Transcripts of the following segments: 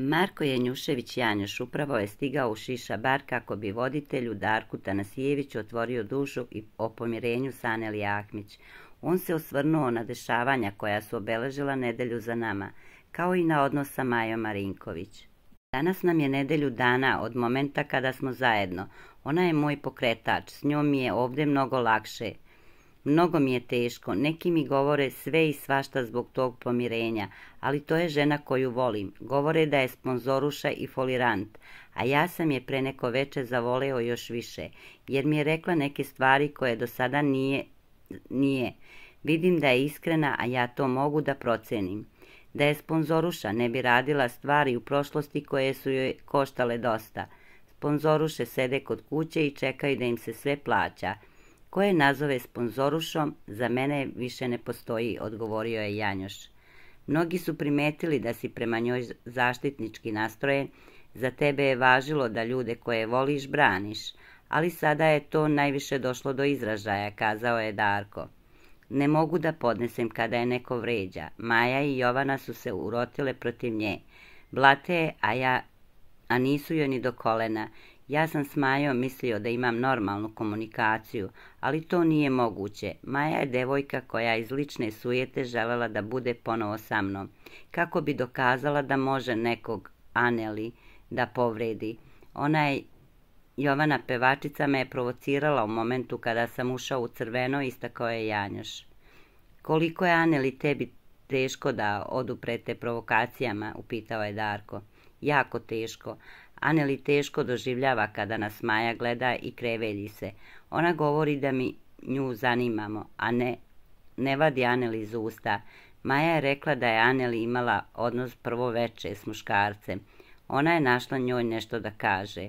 Marko Jenjušević Janjoš upravo je stigao u Šiša bar kako bi voditelju Darku Tanasijeviću otvorio dušu i o pomirenju sa Aneli Ahmić. On se osvrnuo na dešavanja koja su obeležila nedelju za nama, kao i na odnos sa Majo Marinković. Danas nam je nedelju dana od momenta kada smo zajedno. Ona je moj pokretač, s njom mi je ovdje mnogo lakše. Mnogo mi je teško, neki mi govore sve i svašta zbog tog pomirenja, ali to je žena koju volim. Govore da je sponzoruša i folirant, a ja sam je pre neko veče zavoleo još više, jer mi je rekla neke stvari koje do sada nije. nije. Vidim da je iskrena, a ja to mogu da procenim. Da je sponzoruša, ne bi radila stvari u prošlosti koje su joj koštale dosta. Sponzoruše sede kod kuće i čekaju da im se sve plaća, koje nazove sponzorušom, za mene više ne postoji, odgovorio je Janjoš. Mnogi su primetili da si prema njoj zaštitnički nastrojen, za tebe je važilo da ljude koje voliš braniš, ali sada je to najviše došlo do izražaja, kazao je Darko. Ne mogu da podnesem kada je neko vređa. Maja i Jovana su se urotile protiv nje. Blate je, a ja, a nisu joj ni do kolena, Ja sam s Majom mislio da imam normalnu komunikaciju, ali to nije moguće. Maja je devojka koja iz lične sujete želela da bude ponovo sa mnom. Kako bi dokazala da može nekog Aneli da povredi? Ona je Jovana Pevačica me je provocirala u momentu kada sam ušao u crveno, istakao je Janjoš. Koliko je Aneli tebi teško da odupre te provokacijama, upitao je Darko. Jako teško, Aneli teško doživljava kada nas Maja gleda i krevelji se. Ona govori da mi nju zanimamo, a ne, ne vadi Aneli iz usta. Maja je rekla da je Aneli imala odnos prvo veče s muškarcem. Ona je našla njoj nešto da kaže.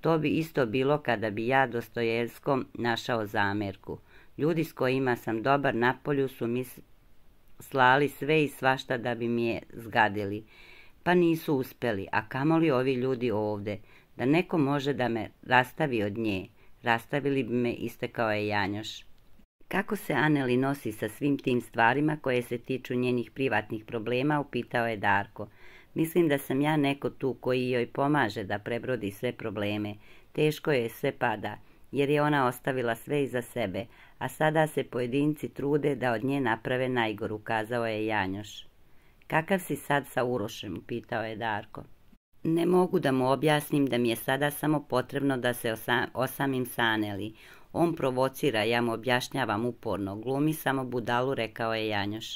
To bi isto bilo kada bi ja Dostojevskom našao zamerku. Ljudi s kojima sam dobar na su mi slali sve i svašta da bi mi je zgadili pa nisu uspeli, a kamoli ovi ljudi ovde, da neko može da me rastavi od nje, rastavili bi me iste kao je Janjoš. Kako se Aneli nosi sa svim tim stvarima koje se tiču njenih privatnih problema, upitao je Darko. Mislim da sam ja neko tu koji joj pomaže da prebrodi sve probleme. Teško je sve pada, jer je ona ostavila sve iza sebe, a sada se pojedinci trude da od nje naprave najgoru, kazao je Janjoš. Kakav si sad sa Urošem? pitao je Darko. Ne mogu da mu objasnim da mi je sada samo potrebno da se osamim sa Aneli. On provocira, ja mu objašnjavam uporno. Glumi samo budalu, rekao je Janjoš.